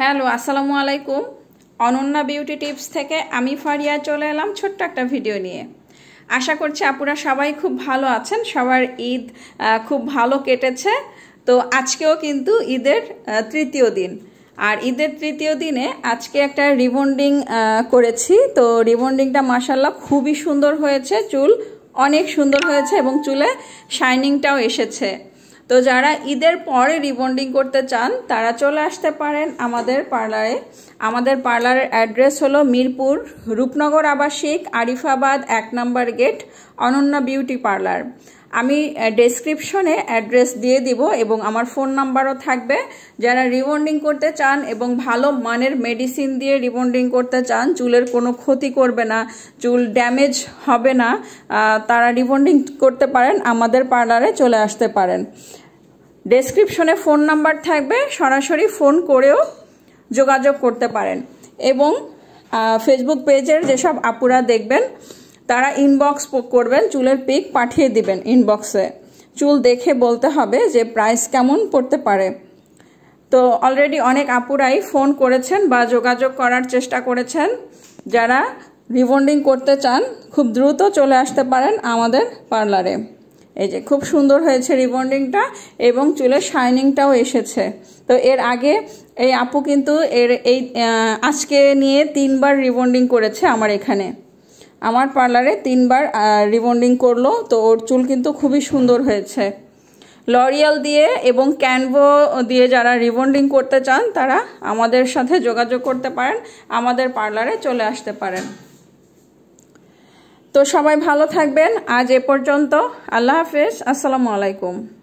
hello আসসালামু আলাইকুম Ananya beauty tips থেকে আমি ফারিয়া চলে এলাম ছোট্ট একটা ভিডিও নিয়ে আশা করছি আপুরা সবাই খুব ভালো আছেন সবার ঈদ খুব ভালো কেটেছে তো আজকেও কিন্তু ঈদের তৃতীয় দিন আর ঈদের তৃতীয় দিনে আজকে একটা রিবন্ডিং করেছি তো রিবন্ডিংটা মাসাল্লাহ খুবই সুন্দর হয়েছে চুল অনেক সুন্দর হয়েছে এবং চুলে শাইনিংটাও এসেছে তো যারা ঈদের পরে রিবন্ডিং করতে চান তারা চলে আসতে পারেন আমাদের পার্লারে আমাদের পার্লারের অ্যাড্রেস হলো মিরপুর রূপনগর আবাসিক আরিফাবাদ এক নম্বর গেট অনন্য বিউটি পার্লার আমি ডেসক্রিপশনে অ্যাড্রেস দিয়ে দিব এবং আমার ফোন নাম্বারও থাকবে যারা রিবন্ডিং করতে চান এবং ভালো মানের মেডিসিন দিয়ে রিবন্ডিং করতে চান চুলের কোনো ক্ষতি করবে না চুল ড্যামেজ হবে না তারা রিবন্ডিং করতে পারেন আমাদের পার্লারে চলে আসতে পারেন ডেসক্রিপশনে ফোন নাম্বার থাকবে সরাসরি ফোন করেও যোগাযোগ করতে পারেন এবং ফেসবুক পেজের যেসব আপুরা দেখবেন তারা ইনবক্স করবেন চুলের পিক পাঠিয়ে দিবেন ইনবক্সে চুল দেখে বলতে হবে যে প্রাইস কেমন পড়তে পারে তো অলরেডি অনেক আপুরাই ফোন করেছেন বা যোগাযোগ করার চেষ্টা করেছেন যারা রিবন্ডিং করতে চান খুব দ্রুত চলে আসতে পারেন আমাদের পার্লারে এই যে খুব সুন্দর হয়েছে রিবন্ডিংটা এবং চুলের শাইনিংটাও এসেছে তো এর আগে এই আপু কিন্তু এর এই আজকে নিয়ে তিনবার রিবন্ডিং করেছে আমার এখানে আমার পার্লারে তিনবার রিবন্ডিং করলো তো ওর চুল কিন্তু খুবই সুন্দর হয়েছে লরিয়াল দিয়ে এবং ক্যানভো দিয়ে যারা রিবন্ডিং করতে চান তারা আমাদের সাথে যোগাযোগ করতে পারেন আমাদের পার্লারে চলে আসতে পারেন তো সবাই ভালো থাকবেন আজ এ পর্যন্ত আল্লাহ হাফেজ আসসালামু আলাইকুম